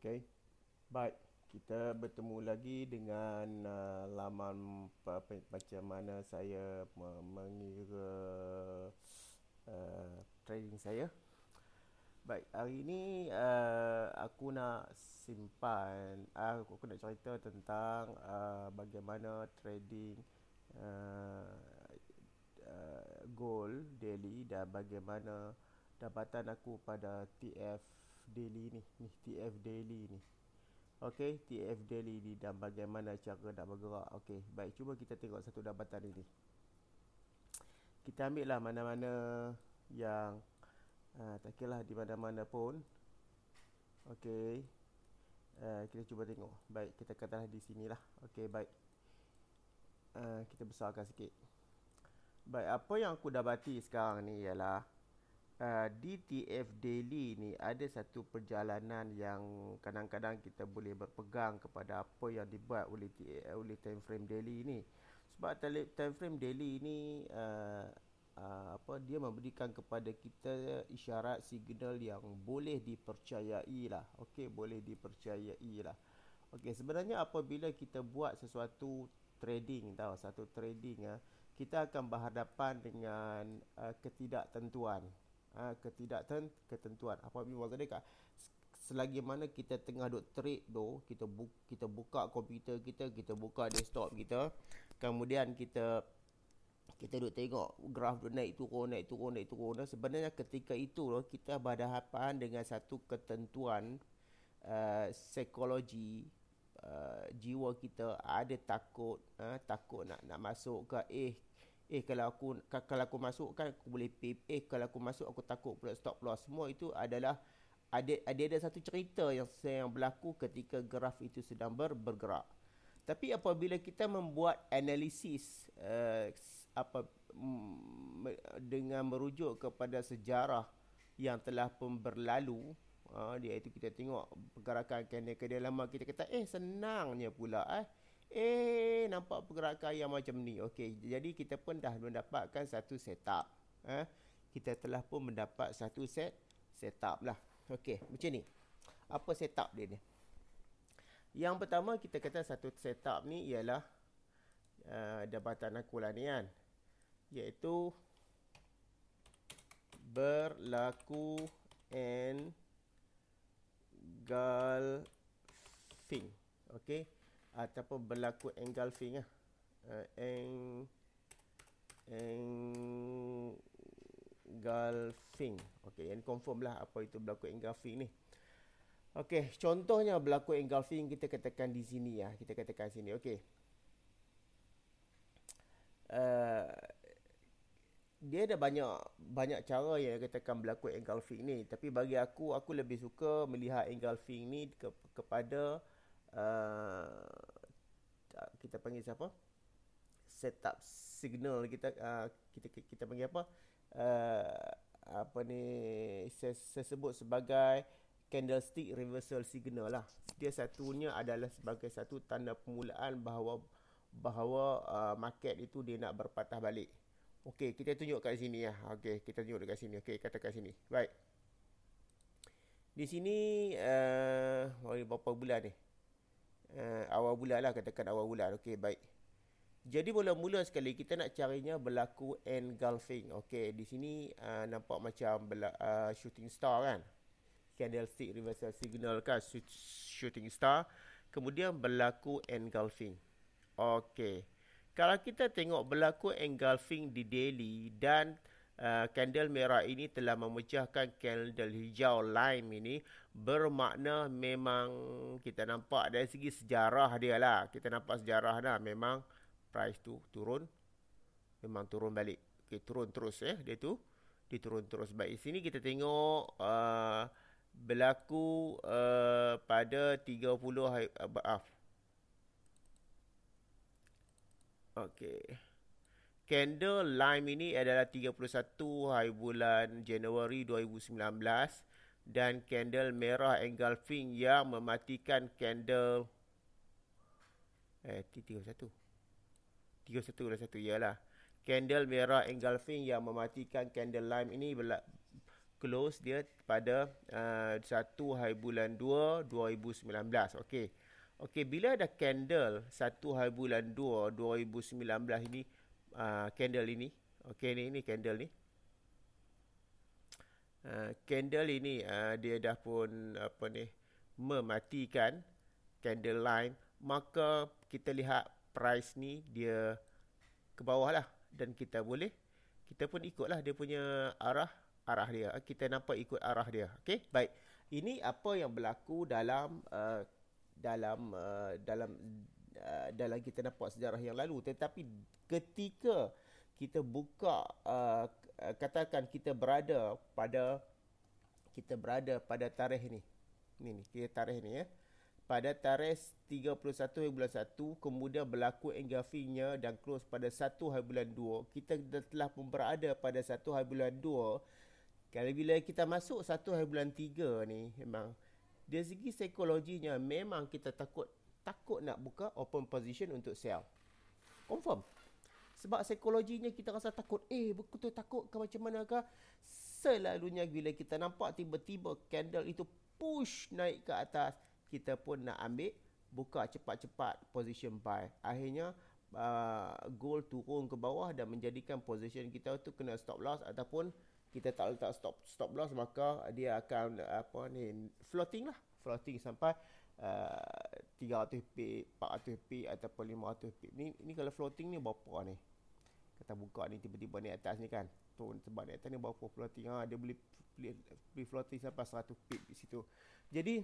Okay. Baik. Kita bertemu lagi dengan uh, laman apa, macam mana saya mengira uh, trading saya. Baik, hari ini uh, aku nak simpan, uh, aku, aku nak cerita tentang uh, bagaimana trading uh, uh, goal daily dan bagaimana dapatan aku pada TF daily ni ni TF daily ni okey TF daily ni dan bagaimana cara nak bergerak okey baik cuba kita tengok satu dapatan ini kita ambil lah mana-mana yang uh, tak kira lah di mana-mana pun okey uh, ha, kita cuba tengok baik kita kata lah di sini lah. okey baik uh, kita besarkan sikit baik apa yang aku dapati sekarang ni ialah uh, ah, DTF Daily ni ada satu perjalanan yang kadang-kadang kita boleh berpegang kepada apa yang dibuat oleh oleh time frame daily ini sebab time frame daily ini uh, ah, uh, ah, apa dia memberikan kepada kita isyarat signal yang boleh dipercayai lah okey boleh dipercayai lah okey sebenarnya apabila kita buat sesuatu trading tahu satu trading ya kita akan berhadapan dengan uh, ketidaktentuan ha, ketidaktent ketentuan apabila wazadika selagi mana kita tengah duk trade tu kita bu- kita buka komputer kita kita buka desktop kita kemudian kita kita duk tengok graf duk naik turun naik turun naik turun dan sebenarnya ketika itu lo kita berhadapan dengan satu ketentuan uh, psikologi uh, jiwa kita ada takut uh, takut nak nak masuk ke eh eh kalau aku kalau aku masuk kan aku boleh pay eh kalau aku masuk aku takut pula stop loss semua itu adalah ada ada ada satu cerita yang yang berlaku ketika graf itu sedang ber, bergerak tapi apabila kita membuat analisis uh, apa dengan merujuk kepada sejarah yang telah pun berlalu uh, ah, iaitu kita tengok pergerakan candle-candle lama kita kata eh senangnya pula eh eh nampak pergerakan yang macam ni okey jadi kita pun dah mendapatkan satu setup eh kita telah pun mendapat satu set setup lah okey macam ni apa setup dia ni yang pertama kita kata satu setup ni ialah uh, jabatan aku lah ni kan iaitu berlaku and galfing okey ataupun berlaku engulfing ah uh, eng engulfing okey yang confirm lah apa itu berlaku engulfing ni okey contohnya berlaku engulfing kita katakan di sini ya kita katakan sini okey uh, dia ada banyak banyak cara yang katakan berlaku engulfing ni tapi bagi aku aku lebih suka melihat engulfing ni ke, kepada uh, kita panggil siapa setup signal kita uh, kita kita panggil apa uh, apa ni saya, saya sebut sebagai candlestick reversal signal lah dia satunya adalah sebagai satu tanda permulaan bahawa bahawa uh, market itu dia nak berpatah balik okey kita tunjuk kat sini ya okey kita tunjuk dekat sini okey kata kat sini baik di sini uh, berapa bulan ni uh, awal bulan lah katakan awal bulan okey baik jadi mula-mula sekali kita nak carinya berlaku engulfing okey di sini uh, nampak macam bela- uh, shooting star kan candlestick reversal signal kan shooting star kemudian berlaku engulfing okey kalau kita tengok berlaku engulfing di daily dan kandil uh, merah ini telah memecahkan kandil hijau lime ini bermakna memang kita nampak dari segi sejarah dia lah kita nampak sejarah dah memang price tu turun memang turun balik okay, turun terus eh dia tu dia turun terus baik sini kita tengok uh, berlaku uh, pada 30 hari, uh, ah. okey candle lime ini adalah 31 hari bulan Januari 2019 dan candle merah engulfing yang mematikan candle eh 31 31 adalah satu ialah candle merah engulfing yang mematikan candle lime ini bela- close dia pada uh, eh, 1 hari bulan 2 2019 okey okey bila ada candle 1 hari bulan 2 2019 ini Ah, candle ini. Okey ni ni candle ni. Uh, candle ini uh, dia dah pun apa ni mematikan candle line maka kita lihat price ni dia ke bawah lah dan kita boleh kita pun ikut lah dia punya arah arah dia kita nampak ikut arah dia okay baik ini apa yang berlaku dalam uh, dalam uh, dalam Uh, dalam kita nampak sejarah yang lalu tetapi ketika kita buka uh, uh, katakan kita berada pada kita berada pada tarikh ni ni ni kita tarikh ni ya pada tarikh 31 hari bulan 1 kemudian berlaku engulfingnya dan close pada 1 hari bulan 2 kita telah pun berada pada 1 hari bulan 2 kalau bila kita masuk 1 hari bulan 3 ni memang dari segi psikologinya memang kita takut takut nak buka open position untuk sell. Confirm. Sebab psikologinya kita rasa takut. Eh, betul takut ke macam manakah? Selalunya bila kita nampak tiba-tiba candle itu push naik ke atas, kita pun nak ambil buka cepat-cepat position buy. Akhirnya uh, gold turun ke bawah dan menjadikan position kita tu kena stop loss ataupun kita tak letak stop stop loss maka dia akan apa ni floating lah floating sampai uh, 300 pip, 400 pip ataupun 500 pip. Ni ni kalau floating ni berapa ni? Kata buka ni tiba-tiba ni atas ni kan. Tu sebab ni atas ni berapa floating ha dia boleh beli, beli floating sampai 100 pip di situ. Jadi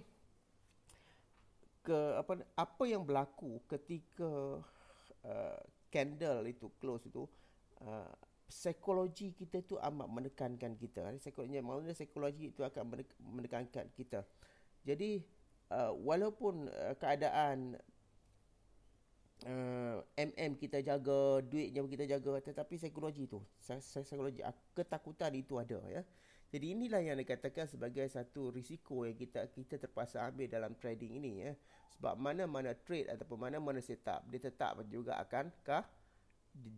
ke apa apa yang berlaku ketika uh, candle itu close itu uh, psikologi kita tu amat menekankan kita. Psikologi maksudnya psikologi itu akan menekankan kita. Jadi Uh, walaupun uh, keadaan uh, MM kita jaga, duitnya kita jaga tetapi psikologi tu, psikologi ah, ketakutan itu ada ya. Jadi inilah yang dikatakan sebagai satu risiko yang kita kita terpaksa ambil dalam trading ini ya. Sebab mana-mana trade ataupun mana-mana setup dia tetap juga akan kah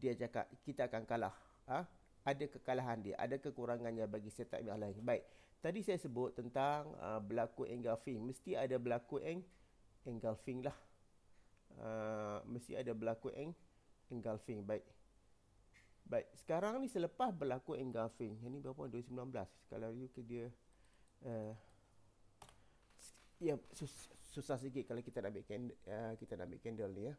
dia cakap kita akan kalah. Ha? Ada kekalahan dia, ada kekurangannya bagi setup yang lain. Baik tadi saya sebut tentang uh, berlaku engulfing mesti ada berlaku eng engulfing lah uh, mesti ada berlaku eng engulfing baik baik sekarang ni selepas berlaku engulfing ini berapa 2019 kalau you ke dia uh, ya susah sikit kalau kita nak ambil candle, uh, kita nak ambil candle ni ya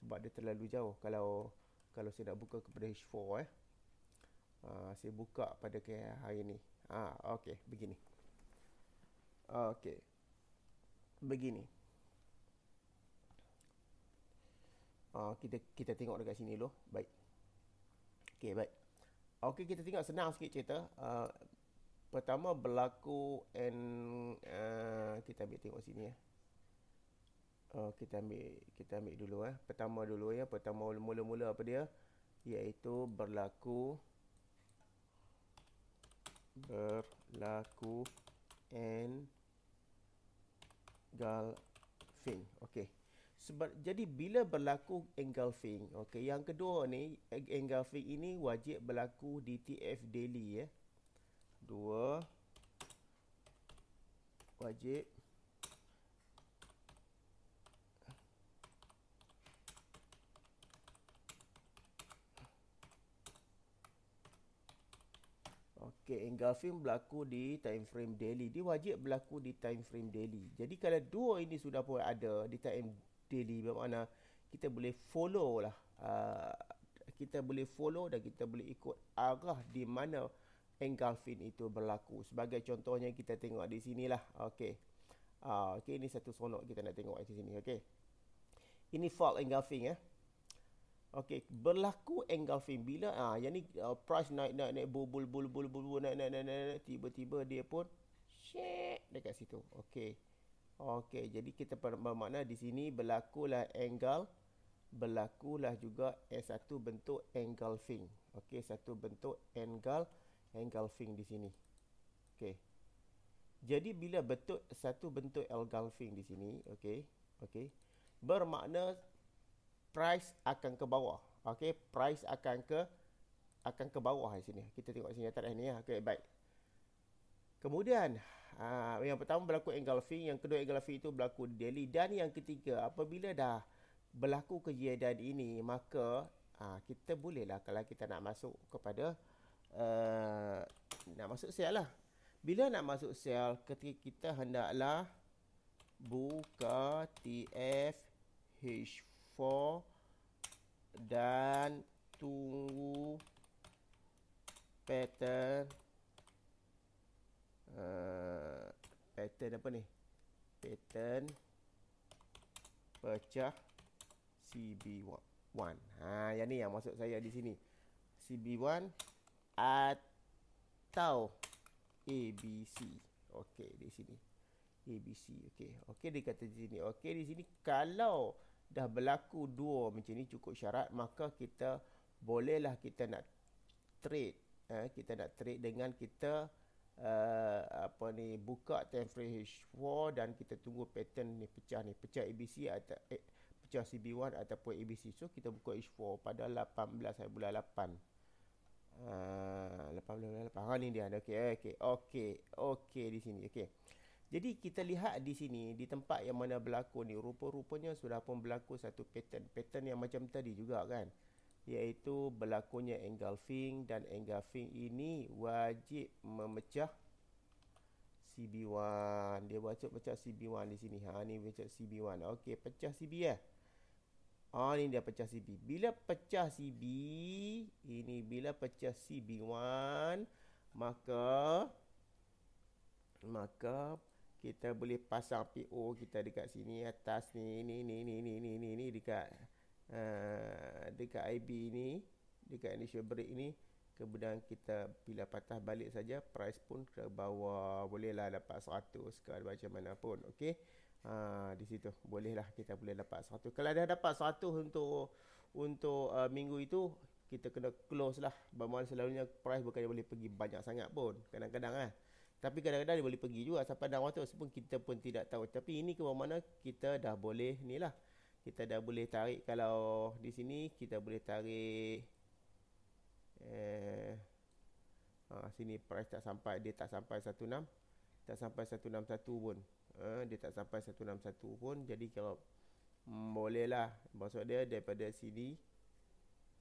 sebab dia terlalu jauh kalau kalau saya nak buka kepada H4 eh Ah, saya buka pada hari ni. Ha, ah, okey, begini. Okey. Begini. Uh, kita kita tengok dekat sini dulu. Baik. Okey, baik. Okey, kita tengok senang sikit cerita. Uh, pertama berlaku and uh, kita ambil tengok sini ya. Uh, kita ambil kita ambil dulu eh. Pertama dulu ya. Pertama mula-mula apa dia? Iaitu berlaku berlaku and engulfing. Okey. Sebab jadi bila berlaku engulfing, okey, yang kedua ni engulfing ini wajib berlaku DTF daily ya. Eh. Dua wajib Okay, engulfing berlaku di time frame daily. Dia wajib berlaku di time frame daily. Jadi kalau dua ini sudah pun ada di time daily, bermakna kita boleh follow lah. Uh, kita boleh follow dan kita boleh ikut arah di mana engulfing itu berlaku. Sebagai contohnya kita tengok di sini lah. Okay. Uh, ah, okay, ini satu sonok kita nak tengok di sini. Okay. Ini fault engulfing ya. Eh. Okey, berlaku engulfing bila ah ha, yang ni uh, price naik naik naik bubul bubul bubul naik naik naik, naik, naik tiba-tiba dia pun shit dekat situ. Okey. Okey, jadi kita bermakna di sini berlakulah engulf, berlakulah juga eh, satu bentuk engulfing. Okey, satu bentuk engulf, engulfing di sini. Okey. Jadi bila betul satu bentuk engulfing di sini, okey. Okey. Bermakna price akan ke bawah. Okey, price akan ke akan ke bawah di sini. Kita tengok sini atas ni ya. Okey, baik. Kemudian aa, ha, yang pertama berlaku engulfing, yang kedua engulfing itu berlaku daily dan yang ketiga apabila dah berlaku kejadian ini maka aa, ha, kita bolehlah kalau kita nak masuk kepada aa, eh, nak masuk sell lah. Bila nak masuk sell ketika kita hendaklah buka TF h for dan tunggu pattern uh, pattern apa ni pattern pecah CB1 ha, yang ni yang masuk saya di sini CB1 atau ABC ok di sini ABC ok ok dia kata di sini ok di sini kalau dah berlaku dua macam ni cukup syarat maka kita bolehlah kita nak trade eh, kita nak trade dengan kita uh, apa ni buka temporary frame dan kita tunggu pattern ni pecah ni pecah ABC atau eh, pecah CB1 ataupun ABC so kita buka H4 pada 18 hari bulan 8 ah uh, 18 bulan 8 ha ni dia ada okey eh, okey okey okey di sini okey jadi kita lihat di sini di tempat yang mana berlaku ni rupa-rupanya sudah pun berlaku satu pattern pattern yang macam tadi juga kan iaitu berlakunya engulfing dan engulfing ini wajib memecah CB1 dia wajib pecah CB1 di sini ha ni pecah CB1 okey pecah CB eh ha ni dia pecah CB bila pecah CB ini bila pecah CB1 maka maka kita boleh pasang PO kita dekat sini atas ni ni ni ni ni ni ni, ni dekat uh, dekat IB ni dekat initial break ni kemudian kita bila patah balik saja price pun ke bawah bolehlah dapat 100 ke macam mana pun okey ha, di situ bolehlah kita boleh dapat 100 kalau dah dapat 100 untuk untuk uh, minggu itu kita kena close lah bermakna selalunya price bukannya boleh pergi banyak sangat pun kadang-kadang lah kan? Tapi kadang-kadang dia boleh pergi juga sampai dalam waktu sebab kita pun tidak tahu. Tapi ini ke mana kita dah boleh ni lah. Kita dah boleh tarik kalau di sini kita boleh tarik eh ha, sini price tak sampai dia tak sampai 16 tak sampai 161 pun ha, dia tak sampai 161 pun jadi kalau mm, boleh lah maksud dia daripada sini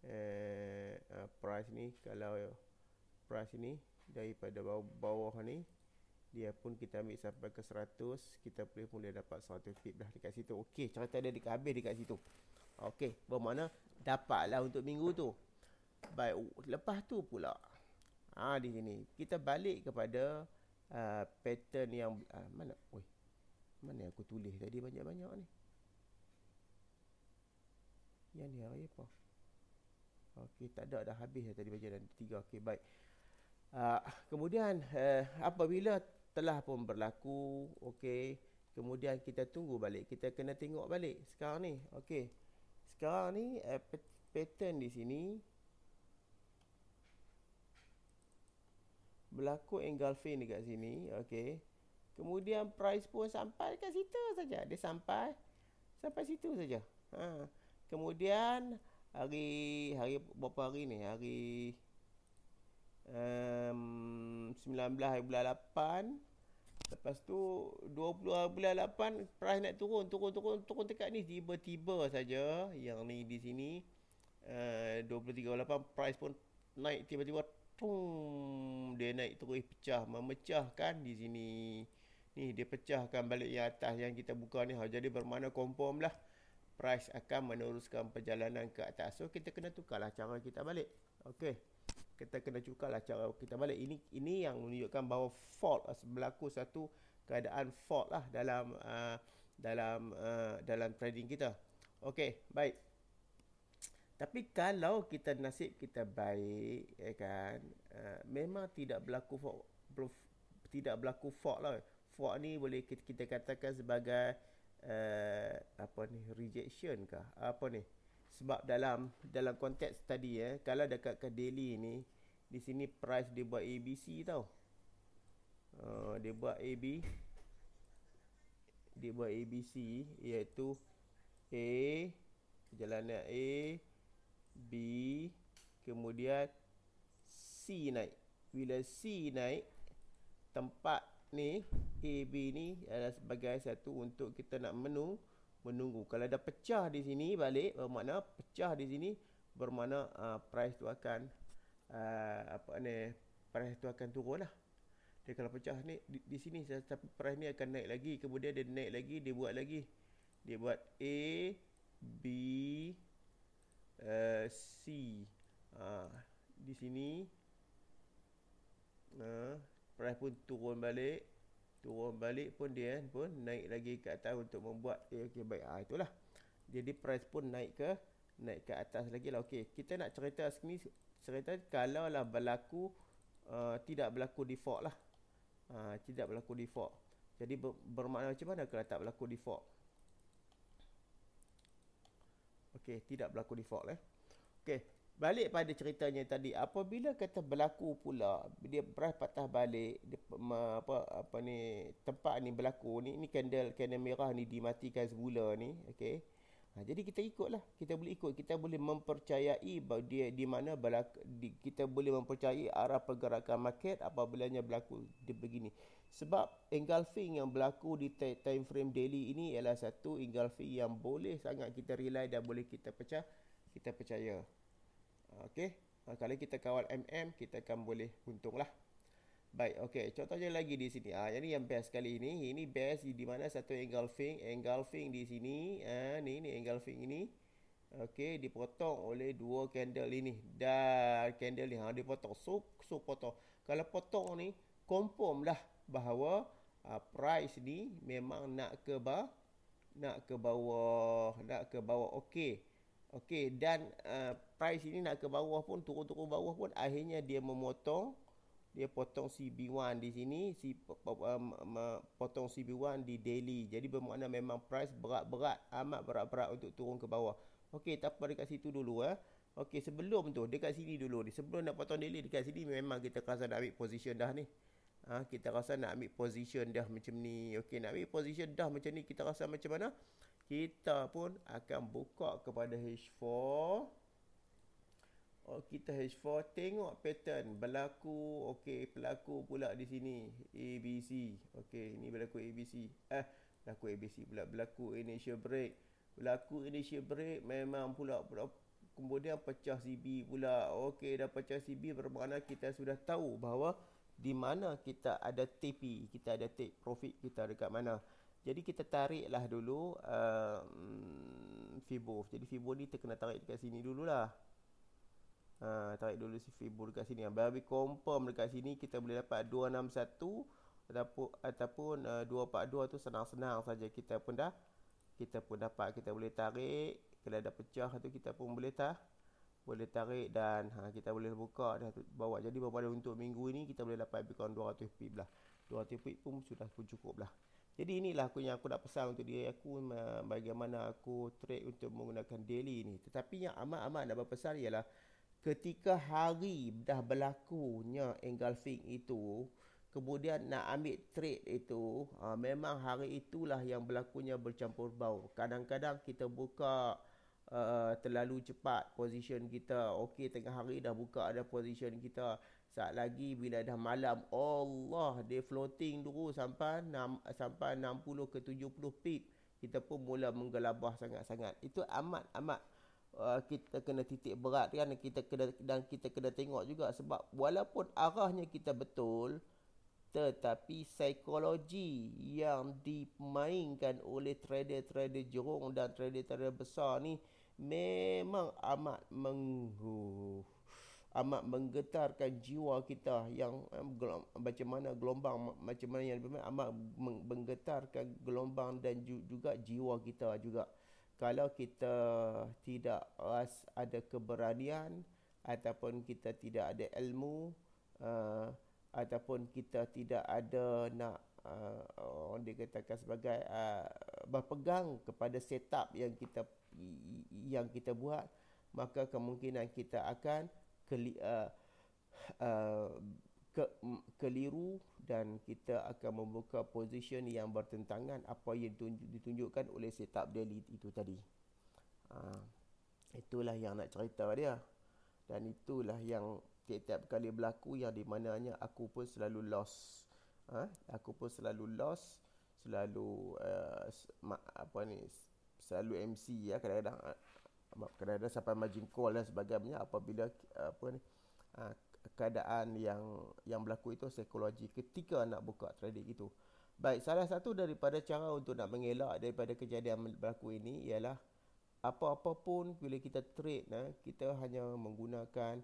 eh uh, price ni kalau price ni daripada bawah, bawah ni dia pun kita ambil sampai ke 100 kita boleh mula dapat 100 feet dah dekat situ okey cerita dia dekat habis dekat situ okey bermakna dapatlah untuk minggu tu baik lepas tu pula ha di sini kita balik kepada uh, pattern yang uh, mana oi mana aku tulis tadi banyak-banyak ni yang ni apa Okey, tak ada dah habis dah tadi baca dan tiga. Okey, baik. Uh, kemudian uh, apabila telah pun berlaku okey kemudian kita tunggu balik kita kena tengok balik sekarang ni okey sekarang ni uh, pattern di sini berlaku engulfing dekat sini okey kemudian price pun sampai dekat situ saja dia sampai sampai situ saja ha kemudian hari hari berapa hari ni hari um, 19 hari bulan 8 Lepas tu 20 hari bulan 8 Price naik turun Turun turun turun tekat ni Tiba-tiba saja Yang ni di sini uh, 23 hari 8 Price pun naik tiba-tiba tum, Dia naik terus pecah Memecahkan di sini Ni dia pecahkan balik yang atas Yang kita buka ni ha, Jadi bermakna confirm lah Price akan meneruskan perjalanan ke atas So kita kena tukarlah cara kita balik Okay kita kena cukalah cara kita balik ini ini yang menunjukkan bahawa fault eh, berlaku satu keadaan fault lah dalam uh, dalam uh, dalam trading kita. Okey, baik. Tapi kalau kita nasib kita baik ya kan uh, memang tidak berlaku fault bluff, tidak berlaku fault lah. Fault ni boleh kita, kita katakan sebagai uh, apa ni rejection kah? Apa ni? Sebab dalam dalam konteks tadi ya, eh, kalau dekat ke daily ni di sini price dia buat ABC tau uh, dia buat AB dia buat ABC iaitu A perjalanan A B kemudian C naik bila C naik tempat ni AB ni adalah sebagai satu untuk kita nak menu menunggu kalau dah pecah di sini balik bermakna pecah di sini bermakna uh, price tu akan uh, apa ni price tu akan turun lah dia kalau pecah ni di, di sini tapi price ni akan naik lagi kemudian dia naik lagi dia buat lagi dia buat A B uh, C uh, di sini uh, price pun turun balik turun balik pun dia eh, pun naik lagi ke atas untuk membuat eh, ke B ah, itulah jadi price pun naik ke naik ke atas lagi lah okay, kita nak cerita sini serta kalau lah berlaku uh, tidak berlaku default lah. Uh, tidak berlaku default. Jadi bermakna macam mana kalau tak berlaku default? Okey, tidak berlaku default eh. Okey, balik pada ceritanya tadi. Apabila kata berlaku pula, dia beras patah balik, dia, apa apa ni tempat ni berlaku ni, ni candle candle merah ni dimatikan semula ni, okey. Ha, jadi kita ikutlah. Kita boleh ikut. Kita boleh mempercayai dia di mana berlaku, di, kita boleh mempercayai arah pergerakan market apabila yang berlaku di begini. Sebab engulfing yang berlaku di time frame daily ini ialah satu engulfing yang boleh sangat kita rely dan boleh kita pecah kita percaya. Okey. Ha, kalau kita kawal MM kita akan boleh untunglah. Baik, okey. Contohnya lagi di sini. Ah, ini yang best kali ini. Ini best di mana satu engulfing. Engulfing di sini. Ah, ni, ni engulfing ini. Okey, dipotong oleh dua candle ini. Dah candle ni. Ha, dipotong. So, so potong. Kalau potong ni, confirm dah bahawa ah, price ni memang nak ke bawah. Nak ke bawah. Nak ke bawah. Okey. Okey, dan uh, price ini nak ke bawah pun, turun-turun bawah pun, akhirnya dia memotong dia potong CB1 di sini si um, uh, potong CB1 di daily jadi bermakna memang price berat-berat amat berat-berat untuk turun ke bawah okey tak apa dekat situ dulu eh okey sebelum tu dekat sini dulu ni sebelum nak potong daily dekat sini memang kita rasa nak ambil position dah ni ah ha, kita rasa nak ambil position dah macam ni okey nak ambil position dah macam ni kita rasa macam mana kita pun akan buka kepada H4 oh, kita H4 tengok pattern berlaku okey pelaku pula di sini ABC okey ini berlaku ABC eh berlaku ABC pula berlaku initial break berlaku initial break memang pula, pula kemudian pecah CB pula okey dah pecah CB bermakna kita sudah tahu bahawa di mana kita ada TP kita ada take profit kita dekat mana jadi kita tariklah dulu uh, um, Fibo. Jadi Fibo ni kena tarik dekat sini dululah. Ha, tarik dulu fibur dekat sini. Bagi confirm dekat sini, kita boleh dapat 261 ataupun, ataupun uh, ah, 242 tu senang-senang saja kita pun dah kita pun dapat kita boleh tarik kalau ada pecah tu kita pun boleh tah boleh tarik dan ha, kita boleh buka dah bawa jadi dah untuk minggu ini kita boleh dapat lebih kurang 200 pip lah 200 pip pun sudah pun cukup lah jadi inilah aku yang aku nak pesan untuk diri aku bagaimana aku trade untuk menggunakan daily ni tetapi yang amat-amat nak berpesan ialah ketika hari dah berlakunya engulfing itu kemudian nak ambil trade itu ha, memang hari itulah yang berlakunya bercampur bau kadang-kadang kita buka uh, terlalu cepat position kita okey tengah hari dah buka ada position kita saat lagi bila dah malam Allah dia floating dulu sampai 6, sampai 60 ke 70 pip kita pun mula menggelabah sangat-sangat itu amat amat uh, kita kena titik berat kan kita kena dan kita kena tengok juga sebab walaupun arahnya kita betul tetapi psikologi yang dimainkan oleh trader-trader jurung dan trader-trader besar ni memang amat meng amat menggetarkan jiwa kita yang eh, macam mana gelombang macam mana yang amat menggetarkan gelombang dan juga jiwa kita juga kalau kita tidak ras ada keberanian ataupun kita tidak ada ilmu uh, ataupun kita tidak ada nak uh, orang dikatakan sebagai uh, berpegang kepada setup yang kita yang kita buat maka kemungkinan kita akan keli, uh, uh, ke, keliru dan kita akan membuka position yang bertentangan apa yang ditunjuk, ditunjukkan oleh setup daily itu tadi. Ha, itulah yang nak cerita dia. Dan itulah yang tiap-tiap kali berlaku yang dimananya aku pun selalu loss, Ha, aku pun selalu loss, selalu uh, apa ni, selalu MC ya kadang-kadang ah, ah, kadang-kadang sampai margin call dan sebagainya apabila eh, apa ni uh, keadaan yang yang berlaku itu psikologi ketika nak buka trading itu. Baik, salah satu daripada cara untuk nak mengelak daripada kejadian berlaku ini ialah apa-apa pun bila kita trade, eh, kita hanya menggunakan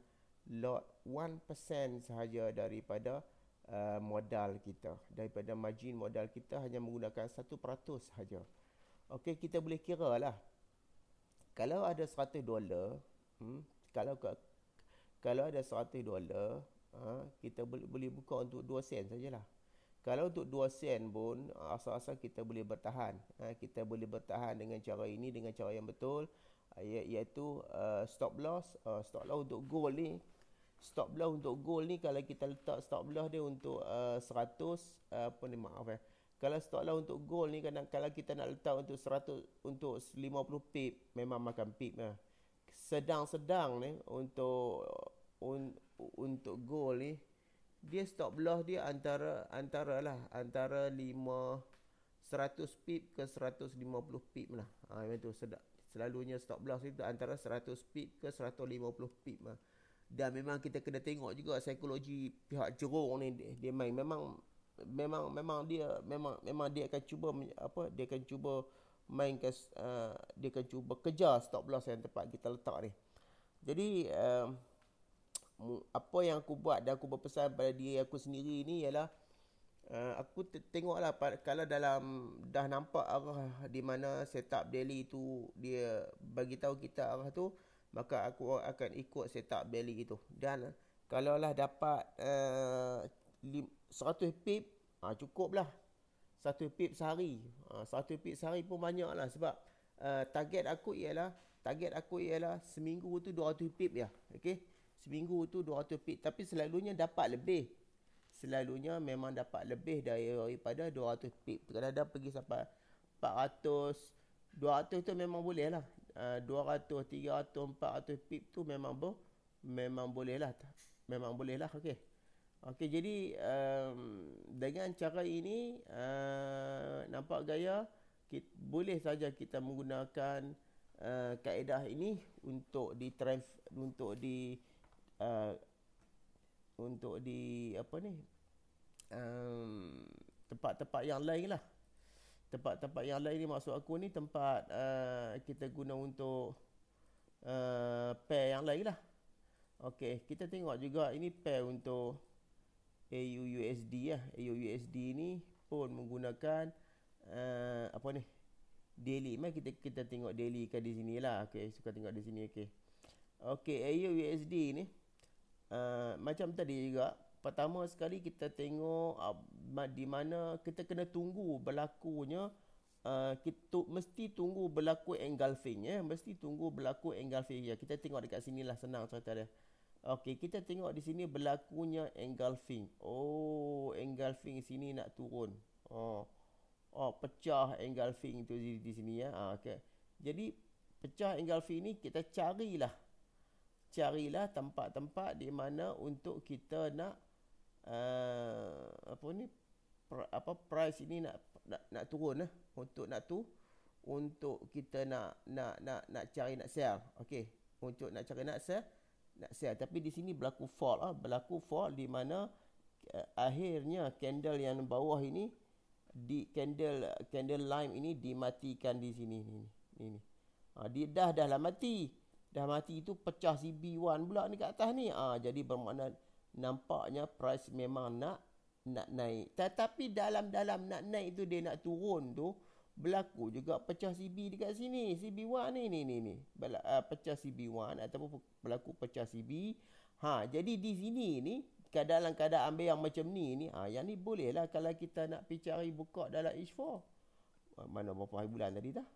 lot 1% sahaja daripada uh, modal kita. Daripada margin modal kita hanya menggunakan 1% sahaja. Okey, kita boleh kira lah. Kalau ada 100 dolar, hmm, kalau kalau ada 100 dolar ha, kita boleh, boleh buka untuk 2 sen sajalah kalau untuk 2 sen pun asal-asal kita boleh bertahan ha, kita boleh bertahan dengan cara ini dengan cara yang betul iaitu uh, stop loss uh, stop loss untuk gold ni stop loss untuk gold ni kalau kita letak stop loss dia untuk uh, 100 uh, apa ni maaf eh kalau stop loss untuk gold ni kadang kalau kita nak letak untuk 100 untuk 50 pip memang makan pip lah eh sedang-sedang ni untuk un, untuk goal ni dia stop loss dia antara antara lah antara 5 100 pip ke 150 pip lah. Ha, itu sedap. Selalunya stop loss itu antara 100 pip ke 150 pip lah. Dan memang kita kena tengok juga psikologi pihak jerung ni dia main memang memang memang dia memang memang dia akan cuba apa dia akan cuba mainkan uh, eh, dia akan cuba kejar stop loss yang tepat kita letak ni. Jadi uh, apa yang aku buat dan aku berpesan pada diri aku sendiri ni ialah uh, aku tengoklah kalau dalam dah nampak arah di mana setup daily tu dia bagi tahu kita arah tu maka aku akan ikut setup daily itu dan kalau lah dapat uh, 100 pip ah uh, cukup lah satu pip sehari. Ha, satu pip sehari pun banyak lah sebab uh, target aku ialah target aku ialah seminggu tu 200 pip ya. Okey. Seminggu tu 200 pip tapi selalunya dapat lebih. Selalunya memang dapat lebih daripada 200 pip. Kadang-kadang pergi sampai 400 200 tu memang boleh lah. Uh, 200, 300, 400 pip tu memang boleh. Memang boleh lah. Memang boleh lah. Okey. Okey jadi um, dengan cara ini uh, nampak gaya kita, boleh saja kita menggunakan uh, kaedah ini untuk di untuk di uh, untuk di apa ni um, tempat-tempat yang lain lah tempat-tempat yang lain ni maksud aku ni tempat uh, kita guna untuk uh, pair yang lain lah Okey, kita tengok juga ini pair untuk AUUSD ya lah. AUUSD ni pun menggunakan uh, apa ni daily mai kita kita tengok daily kat di sini lah okay suka tengok di sini okay okay AUUSD ni uh, macam tadi juga pertama sekali kita tengok uh, di mana kita kena tunggu berlakunya uh, eh, kita mesti tunggu berlaku engulfing ya mesti tunggu berlaku engulfing ya kita tengok dekat lah senang cara dia Okey, kita tengok di sini berlakunya engulfing. Oh, engulfing sini nak turun. Oh. Oh, pecah engulfing itu di, di sini ya. Ah, okey. Jadi pecah engulfing ini kita carilah. Carilah tempat-tempat di mana untuk kita nak uh, apa ni? Pr, apa price ini nak nak, nak turun eh? untuk nak tu untuk kita nak nak nak nak cari nak sell. Okey. Untuk nak cari nak sell nak sell tapi di sini berlaku fall ah berlaku fall di mana uh, akhirnya candle yang bawah ini di candle candle lime ini dimatikan di sini ini. Ini, ha, ah, dia dah dah lah mati dah mati itu pecah CB1 pula ni kat atas ni ah ha, jadi bermakna nampaknya price memang nak nak naik tetapi dalam-dalam nak naik tu dia nak turun tu berlaku juga pecah CB dekat sini. CB1 ni ni ni ni. Ah, pecah CB1 ataupun berlaku pecah CB. Ha, jadi di sini ni kadang kadang ambil yang macam ni ni, ha, yang ni boleh lah kalau kita nak pergi cari buka dalam H4. Ah, mana berapa hari bulan tadi dah?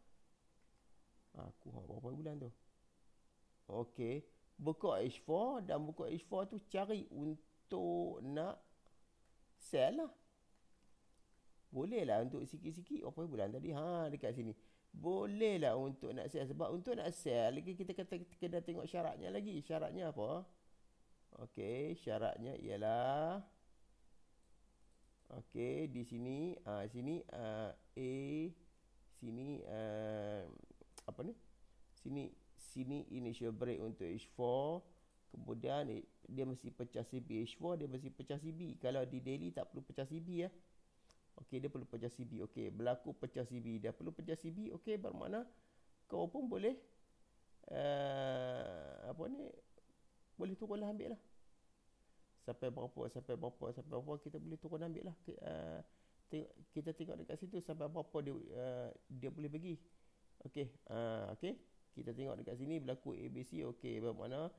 Ha, aku ha, berapa hari bulan tu? Okey. Buka H4 dan buka H4 tu cari untuk nak sell lah. Bolehlah untuk sikit-sikit berapa oh, bulan tadi ha dekat sini. Bolehlah untuk nak sell sebab untuk nak sell lagi kita kata kena tengok syaratnya lagi. Syaratnya apa? Okey, syaratnya ialah Okey, di sini ah uh, sini uh, A sini uh, apa ni? Sini sini initial break untuk H4 kemudian dia mesti pecah CB H4 dia mesti pecah CB kalau di daily tak perlu pecah CB ya eh. Okey, dia perlu pecah CB. Okey, berlaku pecah CB. Dia perlu pecah CB. Okey, bermakna kau pun boleh uh, apa ni boleh turun lah ambil lah sampai berapa sampai berapa sampai berapa kita boleh turun ambil lah uh, eh, tengok, kita tengok dekat situ sampai berapa dia uh, dia boleh pergi okey uh, okey kita tengok dekat sini berlaku ABC okey bermakna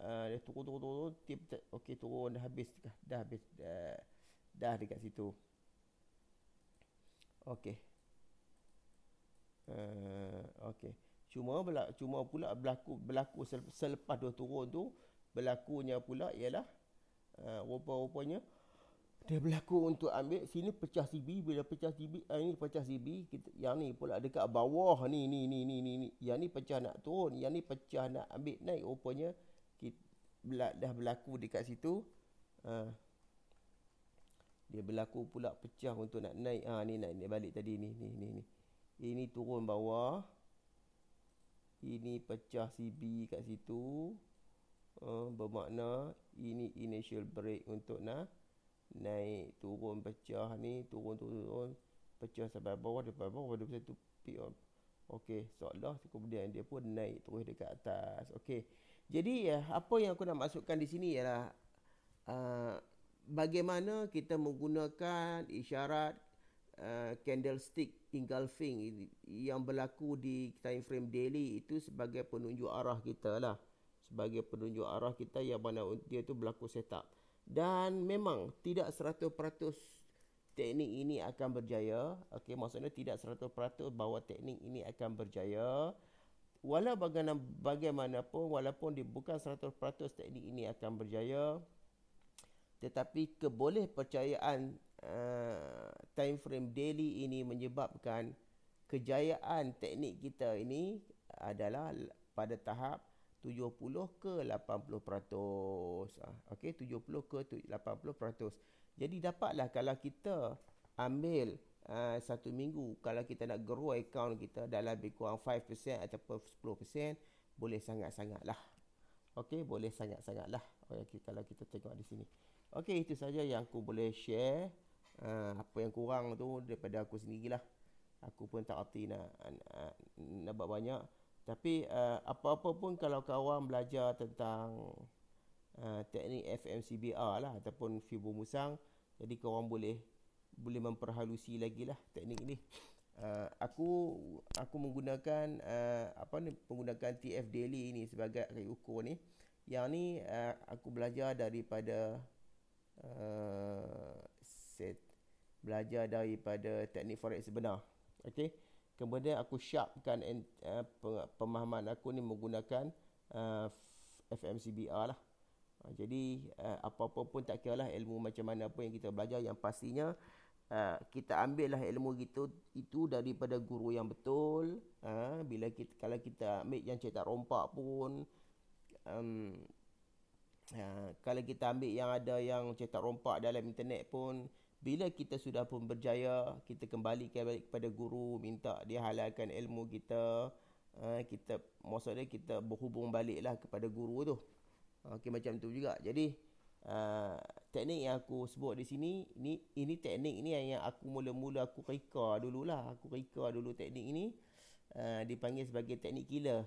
uh, dia turun turun turun tip okey turun dah habis dah habis dah, dah dekat situ Okey. Uh, Okey. Cuma belak, cuma pula berlaku berlaku selepas dua turun tu berlakunya pula ialah uh, rupa-rupanya dia berlaku untuk ambil sini pecah CB bila pecah CB uh, ah, ini pecah CB kita, yang ni pula dekat bawah ni ni ni ni ni yang ni pecah nak turun yang ni pecah nak ambil naik rupanya kita, dah berlaku dekat situ uh, dia berlaku pula pecah untuk nak naik ha ni naik, naik balik tadi ni ni ni ni ini turun bawah ini pecah CB kat situ uh, bermakna ini initial break untuk nak naik turun pecah ni turun turun, turun pecah sampai bawah depan bawah pada satu pick up okey soalah kemudian dia pun naik terus dekat atas okey jadi eh, apa yang aku nak masukkan di sini ialah uh, bagaimana kita menggunakan isyarat uh, candlestick engulfing yang berlaku di time frame daily itu sebagai penunjuk arah kita lah sebagai penunjuk arah kita yang mana dia tu berlaku setup dan memang tidak 100% teknik ini akan berjaya okey maksudnya tidak 100% bahawa teknik ini akan berjaya walau bagaimanapun walaupun di bukan 100% teknik ini akan berjaya tetapi keboleh percayaan uh, time frame daily ini menyebabkan kejayaan teknik kita ini adalah pada tahap 70 ke 80%. Uh, ah, Okey, 70 ke 80%. Jadi dapatlah kalau kita ambil uh, satu minggu kalau kita nak grow account kita dalam lebih kurang 5% ataupun 10% boleh sangat sangat lah, Okey, boleh sangat-sangatlah. Okey, kalau kita tengok di sini. Okey, itu saja yang aku boleh share. Uh, apa yang kurang tu daripada aku sendiri lah, Aku pun tak erti nak, nak, nak buat banyak. Tapi uh, apa-apa pun kalau kawan belajar tentang uh, teknik FMCBR lah ataupun fibromusang, musang. Jadi korang boleh boleh memperhalusi lagi lah teknik ni. Uh, aku aku menggunakan uh, apa ni menggunakan TF Daily ini sebagai ukur ni. Yang ni uh, aku belajar daripada Eh, set belajar daripada teknik forex sebenar okey kemudian aku sharpkan uh, eh, pemahaman aku ni menggunakan uh, eh, FMCBR lah uh, jadi uh, apa-apa pun tak kira lah ilmu macam mana pun yang kita belajar yang pastinya Uh, kita ambil lah ilmu gitu itu daripada guru yang betul uh, bila kita kalau kita ambil yang cetak rompak pun um, ha, kalau kita ambil yang ada yang cetak rompak dalam internet pun bila kita sudah pun berjaya kita kembali kepada guru minta dia halalkan ilmu kita ha, kita maksudnya kita berhubung baliklah kepada guru tu okey macam tu juga jadi Uh, teknik yang aku sebut di sini ni ini teknik ni yang aku mula-mula aku reka dululah aku reka dulu teknik ini uh, dipanggil sebagai teknik killer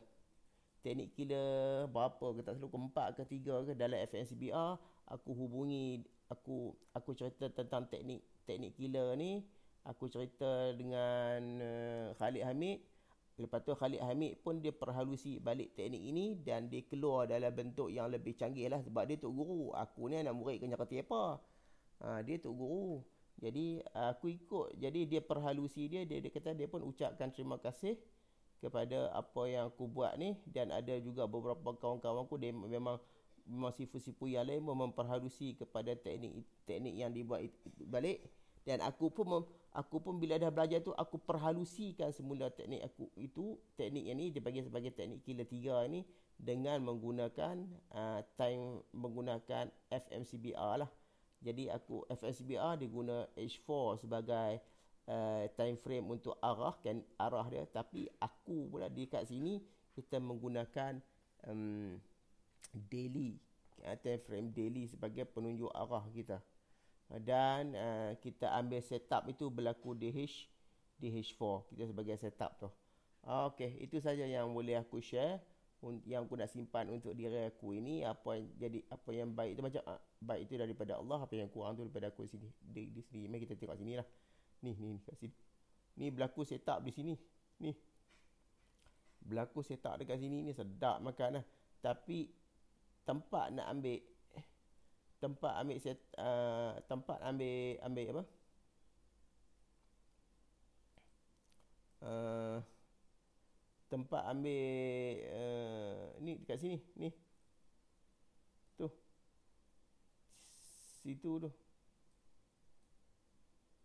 teknik kira berapa ke tak selalu ke empat ke tiga ke dalam FNCBR aku hubungi aku aku cerita tentang teknik teknik kira ni aku cerita dengan uh, Khalid Hamid lepas tu Khalid Hamid pun dia perhalusi balik teknik ini dan dia keluar dalam bentuk yang lebih canggih lah sebab dia tu guru aku ni anak murid kena kerti apa ha, dia tu guru jadi aku ikut jadi dia perhalusi dia dia, dia kata dia pun ucapkan terima kasih kepada apa yang aku buat ni dan ada juga beberapa kawan-kawan aku dia memang memang sifu-sifu yang lain memperhalusi kepada teknik teknik yang dibuat balik dan aku pun mem, aku pun bila dah belajar tu aku perhalusikan semula teknik aku itu teknik yang ni dipanggil sebagai teknik kila tiga ini dengan menggunakan uh, time menggunakan FMCBR lah jadi aku FMCBR diguna H4 sebagai uh, time frame untuk arah kan arah dia tapi aku pula di kat sini kita menggunakan um, daily uh, time frame daily sebagai penunjuk arah kita dan uh, kita ambil setup itu berlaku di H di H4 kita sebagai setup tu okey itu saja yang boleh aku share yang aku nak simpan untuk diri aku ini apa yang jadi apa yang baik itu macam ah, baik itu daripada Allah apa yang kurang tu daripada aku sini di, sini kita tengok sini lah ni ni kasi ni berlaku setup di sini ni berlaku setup dekat sini ni sedap makan lah. tapi tempat nak ambil tempat ambil set uh, tempat ambil ambil apa uh, tempat ambil uh, ni dekat sini ni tu situ tu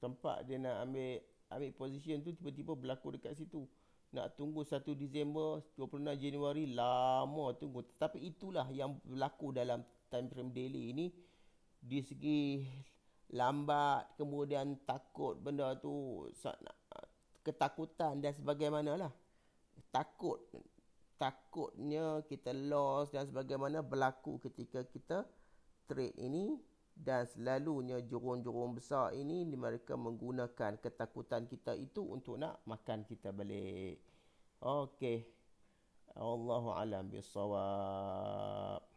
tempat dia nak ambil ambil position tu tiba-tiba berlaku dekat situ. Nak tunggu 1 Disember, 26 Januari lama tunggu. Tetapi itulah yang berlaku dalam time frame daily ini di segi lambat kemudian takut benda tu ketakutan dan sebagaimana lah takut takutnya kita loss dan sebagaimana berlaku ketika kita trade ini dan selalunya jurung-jurung besar ini mereka menggunakan ketakutan kita itu untuk nak makan kita balik. Okey. Allahu alam bisawab.